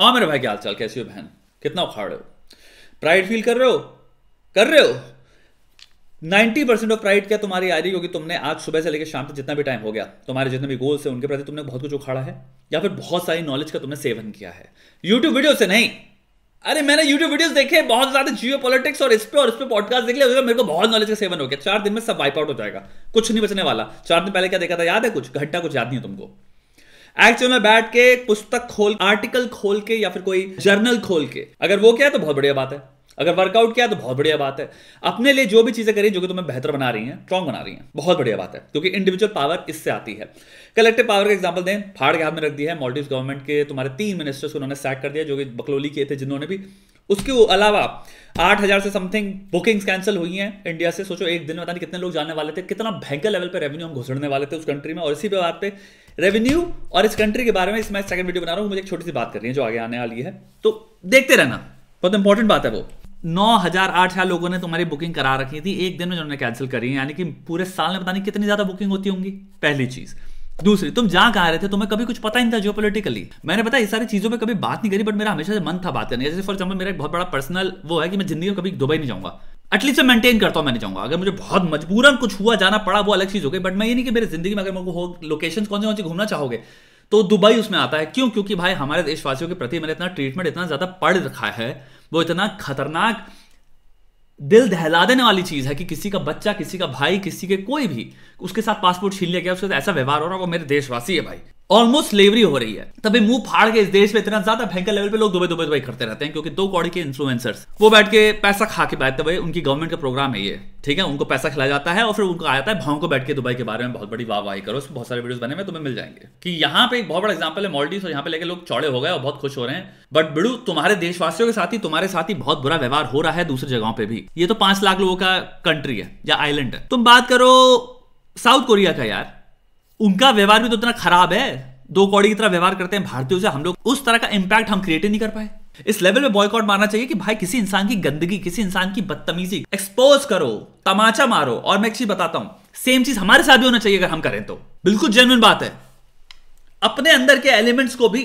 आ हाँ मेरे भाई क्या हाल चाल कैसी हो बहन कितना उखाड़ रहे हो प्राइड फील कर रहे हो कर रहे हो 90 परसेंट ऑफ प्राइड क्या तुम्हारी आ रही होगी तुमने आज सुबह से लेकर शाम तक जितना भी टाइम हो गया तुम्हारे जितने भी गोल्स हैं उनके प्रति तुमने बहुत कुछ उखाड़ा है या फिर बहुत सारी नॉलेज का तुमने सेवन किया है यूट्यूब वीडियो से नहीं अरे मैंने यूट्यूब वीडियोस देखे बहुत ज्यादा जियो पॉलिटिक्स और इस पर और इस पर पॉडकास्ट देख लिया मेरे को बहुत नॉलेज का सेवन हो गया चार दिन में सब वाइप आउट हो जाएगा कुछ नहीं बचने वाला चार दिन पहले क्या देखा था याद है कुछ घंटा कुछ याद नहीं है तुमको एक्चुअल में बैठ के पुस्तक खोल आर्टिकल खोल के या फिर कोई जर्नल खोल के अगर वो क्या है तो बहुत बढ़िया बात है अगर वर्कआउट किया तो बहुत बढ़िया बात है अपने लिए जो भी चीजें करें जो कि तुम्हें बेहतर बना रही हैं स्ट्रॉन्ग बना रही हैं बहुत बढ़िया बात है क्योंकि इंडिविजुअल पावर इससे आती है कलेक्टिव पावर का एग्जांपल दें फाड़ के हाथ में रख दिया है मॉल्डिव गवर्नमेंट के तुम्हारे तीन मिनिस्टर्स उन्होंने सैक कर दिया जो कि बकलोली किए थे जिन्होंने भी उसके अलावा आठ हजार से समथिंग बुकिंग्स कैंसिल हुई हैं इंडिया से सोचो एक दिन में पता नहीं कितने लोग जाने वाले थे कितना भयंकर लेवल पे रेवेन्यू हम घुसने वाले थे उस कंट्री में और इसी पे बात पे रेवेन्यू और इस कंट्री के बारे में इस मैं सेकंड वीडियो बना रहा हूं मुझे एक छोटी सी बात करनी है जो आगे आने वाली है तो देखते रहना बहुत इंपॉर्टेंट बात है वो नौ हजार आठ हजार लोगों ने तुम्हारी बुकिंग करा रखी थी एक दिन में जिन्होंने कैंसिल करी है यानी कि पूरे साल में पता नहीं कितनी ज्यादा बुकिंग होती होंगी पहली चीज दूसरी तुम जहां कहा रहे थे तुम्हें कभी कुछ पता नहीं था पोलिटिकली मैंने पता ये सारी चीजों पे कभी बात नहीं करी बट मेरा हमेशा से मन था बात करने जैसे फॉर एग्जाम्पल मेरा एक बहुत बड़ा पर्सनल वो है कि मैं जिंदगी में कभी दुबई नहीं जाऊंगा एटलीस्ट मैं मेंटेन करता हूँ मैंने जाऊंगा अगर मुझे बहुत मजबूरन कुछ हुआ जाना पड़ा वो अलग चीज़ हो गई बट मैं ये नहीं कि मेरी जिंदगी में अगर मेरे को लोकेशन कौन से कौन से घूमना चाहोगे तो दुबई उसमें आता है क्यों क्योंकि भाई हमारे देशवासियों के प्रति मैंने इतना ट्रीटमेंट इतना ज़्यादा पढ़ रखा है वो इतना खतरनाक दिल दहला देने वाली चीज़ है कि किसी का बच्चा किसी का भाई किसी के कोई भी उसके साथ पासपोर्ट छीन लिया गया उसके साथ ऐसा व्यवहार हो रहा है वो मेरे देशवासी है भाई ऑलमोस्ट स्लेवरी हो रही है तभी मुंह फाड़ के इस देश में इतना ज्यादा भयंकर लेवल पे लोग दुबई दुबई दुबई करते रहते हैं क्योंकि दो कौड़ी के इन्फ्लुएंसर्स वो बैठ के पैसा खा के बैठते हुए उनकी गवर्नमेंट का प्रोग्राम है ये ठीक है उनको पैसा खिलाया जाता है और फिर उनको आता है भाव को बैठ के दुबई के बारे में बहुत बड़ी वाहवाही करो उसमें बहुत सारे वीडियो बने में तुम्हें मिल जाएंगे कि यहाँ पे एक बहुत बड़ा एग्जाम्पल है मॉल्डीव और यहाँ पे लेके लोग चौड़े हो गए और बहुत खुश हो रहे हैं बट बिड़ू तुम्हारे देशवासियों के साथ ही तुम्हारे साथ ही बहुत बुरा व्यवहार हो रहा है दूसरी जगहों पर भी ये तो पांच लाख लोगों का कंट्री है या आइलैंड है तुम बात करो साउथ कोरिया का यार उनका व्यवहार भी तो उतना खराब है दो कौड़ी की तरह व्यवहार करते हैं भारतीयों से हम लोग उस तरह का इंपैक्ट हम क्रिएट ही नहीं कर पाए इस लेवल में बॉयकॉट मारना चाहिए कि भाई किसी इंसान की गंदगी किसी इंसान की बदतमीजी एक्सपोज करो तमाचा मारो और मैं एक चीज बताता हूं सेम चीज हमारे साथ भी होना चाहिए अगर हम करें तो बिल्कुल जेन्युन बात है अपने अंदर के एलिमेंट्स को भी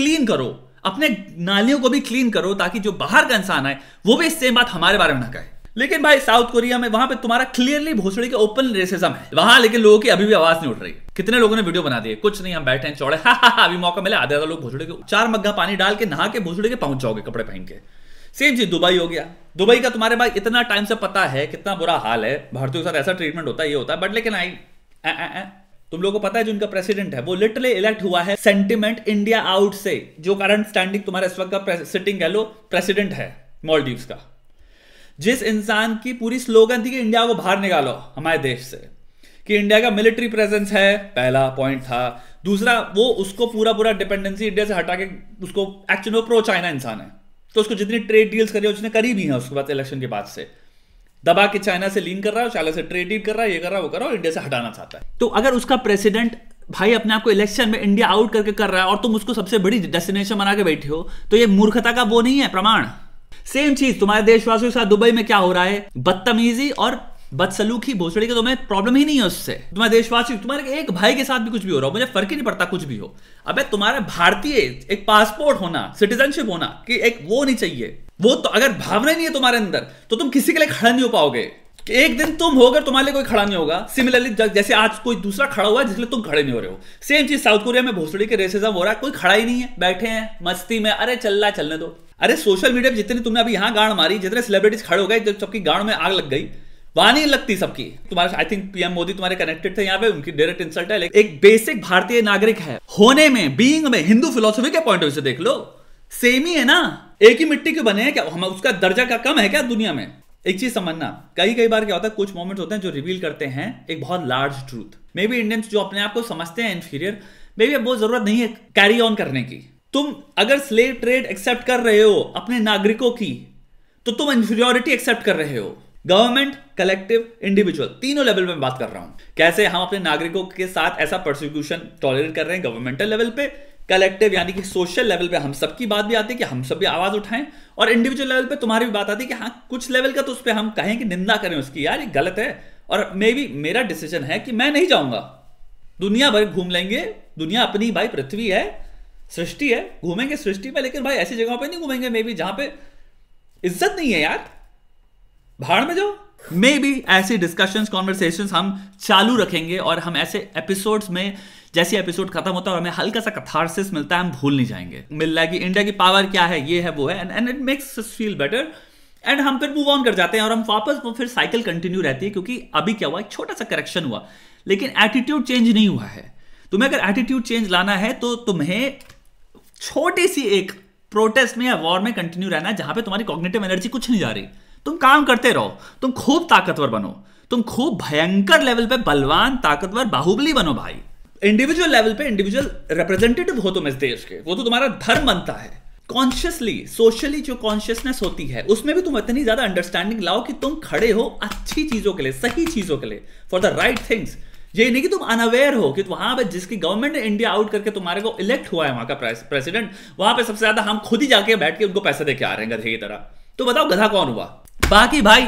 क्लीन करो अपने नालियों को भी क्लीन करो ताकि जो बाहर का इंसान आए वो भी सेम बात हमारे बारे में ना कहे लेकिन भाई साउथ कोरिया में वहां पे तुम्हारा क्लियरली भोसड़ी के ओपन रेसिज्म है वहां लेकिन लोगों की अभी भी आवाज नहीं उठ रही कितने लोगों ने वीडियो बना दिए कुछ नहीं हम बैठे हैं चौड़े हा हा अभी मौका मिला आधे आधा लोग भोसड़े के चार मग्घा पानी डाल के नहा के भोसड़े के पहुंच जाओगे कपड़े पहन के सेम चीज दुबई हो गया दुबई का तुम्हारे पास इतना टाइम से पता है कितना बुरा हाल है भारतीयों के साथ ऐसा ट्रीटमेंट होता है ये होता है बट लेकिन आई तुम लोगों को पता है जो उनका प्रेसिडेंट है वो लिटरली इलेक्ट हुआ है सेंटिमेंट इंडिया आउट से जो करंट स्टैंडिंग तुम्हारे इस वक्त का सिटिंग है लो प्रेसिडेंट है मॉलडीव का जिस इंसान की पूरी स्लोगन थी कि इंडिया को बाहर निकालो हमारे देश से कि इंडिया का मिलिट्री प्रेजेंस है पहला पॉइंट था दूसरा वो उसको पूरा पूरा डिपेंडेंसी इंडिया से हटा के उसको एक्चुअली प्रो चाइना इंसान है तो उसको जितनी ट्रेड डील्स करी उसने करी भी है उसके बाद इलेक्शन के बाद से दबा के चाइना से लीन कर रहा है चाइना से ट्रेड डील कर रहा है ये कर रहा है वो कर रहा है इंडिया से हटाना चाहता है तो अगर उसका प्रेसिडेंट भाई अपने आप को इलेक्शन में इंडिया आउट करके कर रहा है और तुम उसको सबसे बड़ी डेस्टिनेशन बना के बैठे हो तो ये मूर्खता का वो नहीं है प्रमाण सेम चीज तुम्हारे देशवासियों के साथ दुबई में क्या हो रहा है बदतमीजी और बदसलूकी भोसड़ी का तुम्हें प्रॉब्लम ही नहीं है उससे तुम्हारे देशवासी तुम्हारे एक भाई के साथ भी कुछ भी हो रहा हो मुझे फर्क ही नहीं पड़ता कुछ भी हो अबे तुम्हारा भारतीय एक पासपोर्ट होना सिटीजनशिप होना कि एक वो नहीं चाहिए वो तो अगर भावना नहीं है तुम्हारे अंदर तो तुम किसी के लिए खड़ा नहीं हो पाओगे कि एक दिन तुम होकर तुम्हारे लिए कोई खड़ा नहीं होगा सिमिलरली जैसे आज कोई दूसरा खड़ा हुआ है जिसलिए तुम खड़े नहीं हो रहे हो सेम चीज साउथ कोरिया में भोसड़ी के रेसिज्म हो रहा है कोई खड़ा ही नहीं है बैठे हैं मस्ती में अरे चल रहा चलने दो अरे सोशल मीडिया पर जितनी तुमने अभी यहाँ गाड़ मारी जितने सेलिब्रिटीज खड़े हो गए जब सबकी गाड़ में आग लग गई वहां नहीं लगती सबकी तुम्हारे आई थिंक पीएम मोदी तुम्हारे कनेक्टेड थे यहाँ पे उनकी डायरेक्ट इंसल्ट है एक बेसिक भारतीय नागरिक है होने में बीइंग में हिंदू फिलोसफी के पॉइंट ऑफ व्यू से देख लो सेम ही है ना एक ही मिट्टी के बने हैं क्या हम उसका दर्जा का कम है क्या दुनिया में एक चीज समझना कई कई बार क्या होता है कुछ मोमेंट्स होते हैं जो रिवील करते हैं एक बहुत large truth maybe Indians जो अपने आप को समझते हैं इंफीरियर मे बी अब जरूरत नहीं है कैरी ऑन करने की तुम अगर स्लेव ट्रेड एक्सेप्ट कर रहे हो अपने नागरिकों की तो तुम इंफीरियोरिटी एक्सेप्ट कर रहे हो गवर्नमेंट कलेक्टिव इंडिविजुअल तीनों लेवल में बात कर रहा हूं कैसे हम अपने नागरिकों के साथ ऐसा प्रोसिक्यूशन टॉलरेट कर रहे हैं गवर्नमेंटल लेवल पे कलेक्टिव यानी कि सोशल लेवल पे हम सबकी बात भी आती है कि हम सब भी आवाज उठाएं और इंडिविजुअल लेवल पे तुम्हारी भी बात आती है कि हाँ कुछ लेवल का तो उस पर हम कहें कि निंदा करें उसकी यार ये गलत है और मे भी मेरा डिसीजन है कि मैं नहीं जाऊंगा दुनिया भर घूम लेंगे दुनिया अपनी भाई पृथ्वी है सृष्टि है घूमेंगे सृष्टि में लेकिन भाई ऐसी जगहों पर नहीं घूमेंगे मे बी जहां पर इज्जत नहीं है यार भाड़ में जाओ मे बी ऐसी डिस्कशंस कॉन्वर्सेशन हम चालू रखेंगे और हम ऐसे एपिसोड्स में जैसे एपिसोड खत्म होता है हमें हल्का सा कथारसिस मिलता है हम भूल नहीं जाएंगे मिल रहा है कि इंडिया की पावर क्या है ये है वो है and it makes feel better and हम फिर मूव ऑन कर जाते हैं और हम वापस वो फिर साइकिल कंटिन्यू रहती है क्योंकि अभी क्या हुआ एक छोटा सा करेक्शन हुआ लेकिन एटीट्यूड चेंज नहीं हुआ है तुम्हें अगर एटीट्यूड चेंज लाना है तो तुम्हें छोटी सी एक प्रोटेस्ट में या वॉर में कंटिन्यू रहना है जहां पे तुम्हारी कॉग्नेटिव एनर्जी कुछ नहीं जा रही तुम काम करते रहो तुम खूब ताकतवर बनो तुम खूब भयंकर लेवल पे बलवान ताकतवर बाहुबली बनो भाई इंडिविजुअल लेवल पे इंडिविजुअल रिप्रेजेंटेटिव हो तुम इस देश के वो तो तुम्हारा धर्म बनता है कॉन्शियसली सोशली जो कॉन्शियसनेस होती है उसमें भी तुम इतनी ज्यादा अंडरस्टैंडिंग लाओ कि तुम खड़े हो अच्छी चीजों के लिए सही चीजों के लिए फॉर द राइट थिंग्स ये नहीं कि तुम अनअवेयर हो कि वहां पे जिसकी गवर्नमेंट इंडिया आउट करके तुम्हारे को इलेक्ट हुआ है वहां का प्रेसिडेंट वहां पे सबसे ज्यादा हम खुद ही जाके बैठ के उनको पैसे दे के आ रहे हैं गधे की तरह तो बताओ गधा कौन हुआ बाकी भाई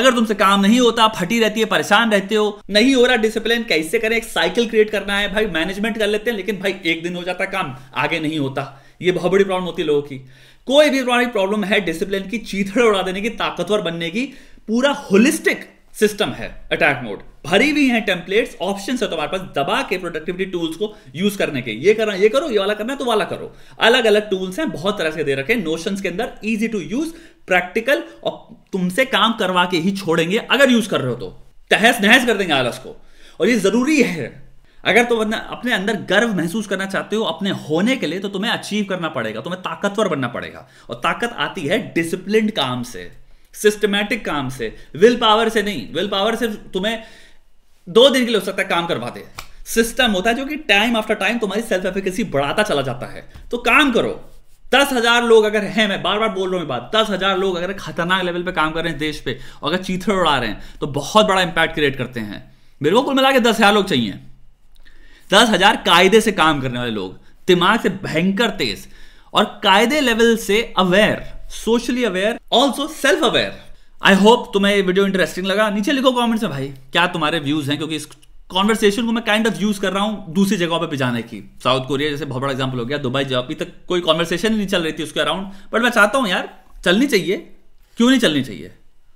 अगर तुमसे काम नहीं होता फटी रहती है परेशान रहते हो नहीं हो रहा डिसिप्लिन कैसे करें एक साइकिल क्रिएट करना है भाई मैनेजमेंट कर लेते हैं लेकिन भाई एक दिन हो जाता काम आगे नहीं होता ये बहुत बड़ी प्रॉब्लम होती है लोगों की कोई भी प्रॉब्लम है डिसिप्लिन की चीथड़े उड़ा देने की ताकतवर बनने की पूरा होलिस्टिक सिस्टम है अटैक मोड भरी हुई है टेम्पलेट्स ऑप्शन है तुम्हारे पास दबा के प्रोडक्टिविटी टूल्स को यूज करने के ये करना ये करो ये वाला करना तो वाला करो अलग अलग टूल्स हैं बहुत तरह से दे रखे नोशन के अंदर इजी टू यूज प्रैक्टिकल और तुमसे काम करवा के ही छोड़ेंगे अगर यूज कर रहे हो तो तहस नहस कर देंगे आलस को और ये जरूरी है अगर तुम तो अपने अंदर गर्व महसूस करना चाहते हो अपने होने के लिए तो तुम्हें अचीव करना पड़ेगा तुम्हें ताकतवर बनना पड़ेगा और ताकत आती है डिसिप्लिन काम से सिस्टमैटिक काम से विल पावर से नहीं विल पावर सिर्फ तुम्हें दो दिन के लिए हो सकता है काम करवाते दे सिस्टम होता है जो कि टाइम आफ्टर टाइम तुम्हारी सेल्फ एफिकेसी बढ़ाता चला जाता है तो काम करो दस हजार लोग अगर हैं मैं बार बार बोल रहा हूं बात दस हजार लोग अगर खतरनाक लेवल पे काम कर रहे हैं देश पे और अगर चीथड़ उड़ा रहे हैं तो बहुत बड़ा इंपैक्ट क्रिएट करते हैं मेरे को कुल मिला के दस हजार लोग चाहिए दस हजार कायदे से काम करने वाले लोग दिमाग से भयंकर तेज और कायदे लेवल से aware socially aware also self aware I hope तुम्हें ये वीडियो इंटरेस्टिंग लगा नीचे लिखो कॉमेंट्स में भाई क्या तुम्हारे व्यूज हैं क्योंकि इस कॉन्वर्सेशन को मैं काइंड ऑफ यूज कर रहा हूँ दूसरी जगह पर पे जाने की साउथ कोरिया जैसे बहुत बड़ा एग्जाम्पल हो गया दुबई जब अभी तक कोई कॉन्वर्सेशन ही नहीं चल रही थी उसके अराउंड बट मैं चाहता हूँ यार चलनी चाहिए क्यों नहीं चलनी चाहिए